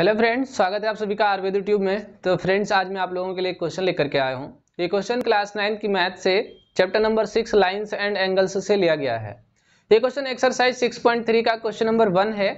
hello friends स्वागत है आप सभी का आयुर्वेद ट्यूब में तो फ्रेंड्स आज मैं आप लोगों के लिए क्वेश्चन लेकर के आया हूँ ये क्वेश्चन क्लास नाइन की मैथ से chapter number six lines and angles से लिया गया है ये question exercise six point three का क्वेश्चन नंबर वन है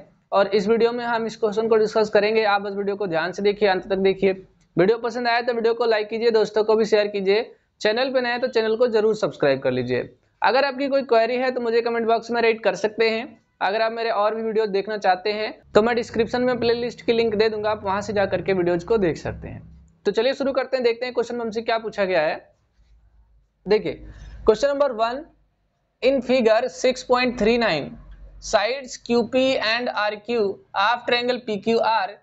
और इस वीडियो में हम इस क्वेश्चन को डिस्कस करेंगे आप बस वीडियो को ध्यान से देखिए अंत तक देखिए वीडियो पसंद आया तो वीडियो को लाइक कीजिए दोस्तों को भी शेयर कीजिए चैनल पर नए तो चैनल को जरूर सब्सक्राइब कर लीजिए अगर आपकी कोई क्वेरी है तो मुझे कमेंट बॉक्स में रेट कर सकते हैं अगर आप मेरे और भी वीडियोज देखना चाहते हैं तो मैं डिस्क्रिप्शन में प्लेलिस्ट की लिंक दे दूंगा आप वहां से जाकर के वीडियोज को देख सकते हैं तो चलिए शुरू करते हैं देखते हैं क्वेश्चन हमसे क्या पूछा गया है देखिए question number one in figure 6.39 Q R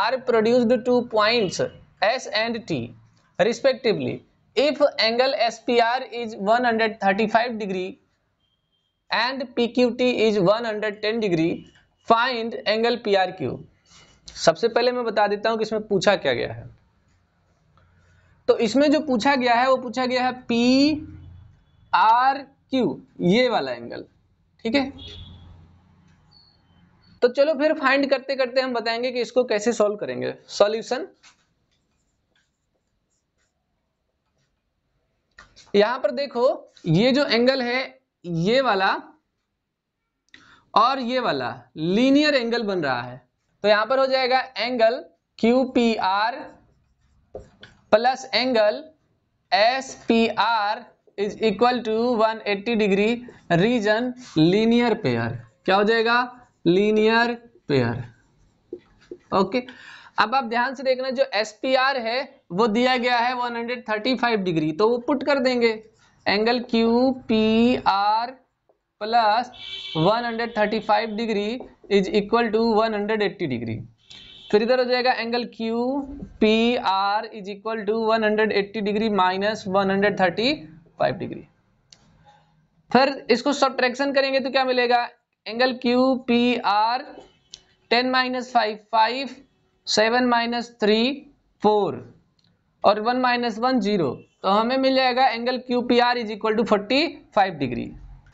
are produced to point S and T respectively if angle S P R is one hundred thirty five degree and P Q T hundred ten degree find angle P R Q सबसे पहले मैं बता देता हूं कि इसमें पूछा क्या गया है तो इसमें जो पूछा गया है वो पूछा गया है पी आर क्यू ये वाला एंगल ठीक है तो चलो फिर फाइंड करते करते हम बताएंगे कि इसको कैसे सॉल्व करेंगे सॉल्यूशन यहां पर देखो ये जो एंगल है ये वाला और ये वाला लीनियर एंगल बन रहा है तो यहां पर हो जाएगा angle Q P R plus angle S P R is equal to 180 degree reason linear pair क्या हो जाएगा लीनियर पेयर ओके अब आप ध्यान से देखना जो एस पी आर है वो दिया गया है 135 डिग्री तो वो पुट कर देंगे angle Q P R plus 135 degree is equal to 180 degree फिर इधर हो जाएगा angle Q P R is equal to 180 degree minus 135 degree फिर इसको ट्रैक्शन करेंगे तो क्या मिलेगा angle Q P R ten minus five five seven minus three four और वन माइनस वन जीरो तो हमें मिल जाएगा angle Q P R is equal to forty five degree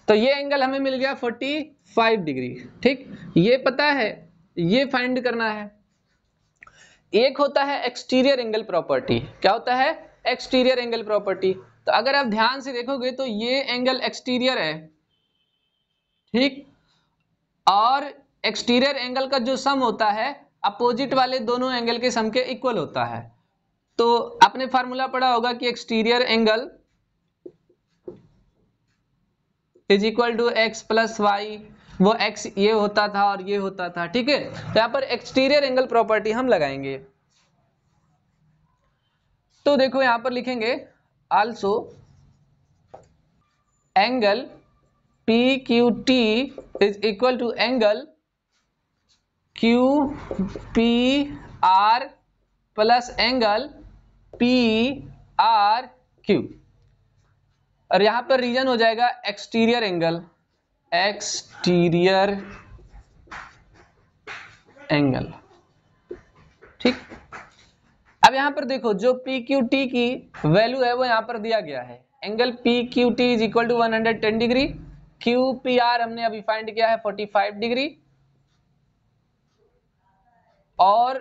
तो ये एंगल हमें मिल गया फोर्टी फाइव डिग्री ठीक ये पता है ये फाइंड करना है एक होता है एक्सटीरियर एंगल प्रॉपर्टी क्या होता है एक्सटीरियर एंगल प्रॉपर्टी तो अगर आप ध्यान से देखोगे तो ये एंगल एक्सटीरियर है ठीक और एक्सटीरियर एंगल का जो सम होता है अपोजिट वाले दोनों एंगल के सम के इक्वल होता है तो आपने फार्मूला पढ़ा होगा कि exterior angle is equal to X plus Y वो एक्स ये होता था और ये होता था ठीक है तो यहां पर एक्सटीरियर एंगल प्रॉपर्टी हम लगाएंगे तो देखो यहां पर लिखेंगे also angle P Q T is equal to angle Q P R plus angle P R Q और यहां पर रीजन हो जाएगा एक्सटीरियर एंगल एक्सटीरियर एंगल ठीक अब यहां पर देखो जो पी क्यू टी की वैल्यू है वो यहां पर दिया गया है angle P Q T is equal to one hundred ten degree Q P R हमने अभी फाइंड किया है फोर्टी फाइव डिग्री और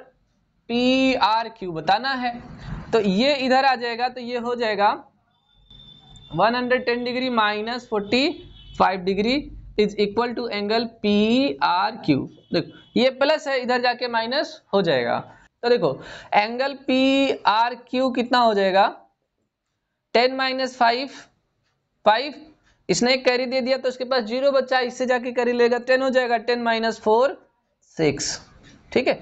पी आर क्यू बताना है तो ये इधर आ जाएगा तो ये हो जाएगा 110 degree minus forty degree is equal to angle P R Q देखो ये प्लस है इधर जाके माइनस हो जाएगा तो देखो एंगल पी आर क्यू कितना हो जाएगा 10 माइनस फाइव फाइव इसने एक कैरी दे दिया तो उसके पास जीरो बच्चा इससे जाके कैरी लेगा टेन हो जाएगा टेन माइनस फोर सिक्स ठीक है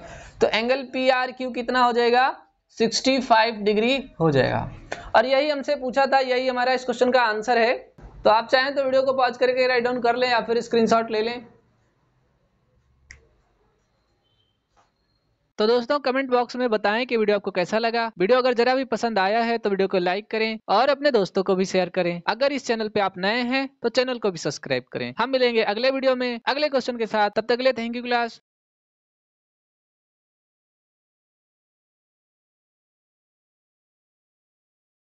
तो एंगल पी आर क्यू कितना हो जाएगा 65 डिग्री हो जाएगा और यही हमसे पूछा था यही हमारा इस क्वेश्चन का आंसर है तो आप चाहें तो वीडियो को पॉज करके राइट डाउन कर लें या फिर स्क्रीनशॉट ले लें तो दोस्तों कमेंट बॉक्स में बताएं कि वीडियो आपको कैसा लगा वीडियो अगर जरा भी पसंद आया है तो वीडियो को लाइक करें और अपने दोस्तों को भी शेयर करें अगर इस चैनल पे आप नए हैं तो चैनल को भी सब्सक्राइब करें हम मिलेंगे अगले वीडियो में अगले क्वेश्चन के साथ तब तक के थैंक यू क्लास